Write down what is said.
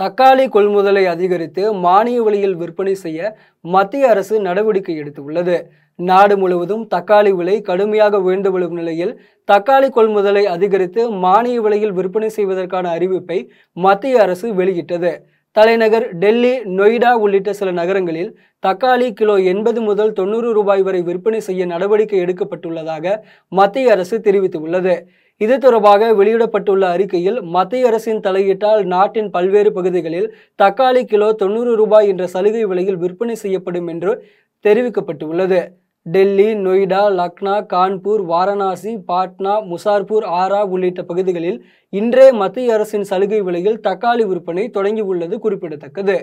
தக்காளி கொள்முதலை அதிகரித்து மானிய விலையில் விற்பனை செய்ய மத்திய அரசு நடவடிக்கை எடுத்துள்ளது நாடு முழுவதும் தக்காளி விலை கடுமையாக உயர்ந்து வரும் நிலையில் தக்காளி கொள்முதலை அதிகரித்து மானிய விலையில் விற்பனை செய்வதற்கான அறிவிப்பை மத்திய அரசு வெளியிட்டது தலைநகர் டெல்லி நொய்டா உள்ளிட்ட சில நகரங்களில் தக்காளி கிலோ எண்பது முதல் தொண்ணூறு ரூபாய் வரை விற்பனை செய்ய நடவடிக்கை எடுக்கப்பட்டுள்ளதாக மத்திய அரசு தெரிவித்துள்ளது இது தொடர்பாக வெளியிடப்பட்டுள்ள அறிக்கையில் மத்திய அரசின் தலையீட்டால் நாட்டின் பல்வேறு பகுதிகளில் தக்காளி கிலோ தொண்ணூறு ரூபாய் என்ற சலுகை விலையில் விற்பனை செய்யப்படும் என்று தெரிவிக்கப்பட்டுள்ளது டெல்லி நொய்டா லக்னா கான்பூர் வாரணாசி பாட்னா முசார்பூர் ஆரா உள்ளிட்ட பகுதிகளில் இன்றே மத்திய அரசின் சலுகை விலையில் தக்காளி விற்பனை தொடங்கியுள்ளது குறிப்பிடத்தக்கது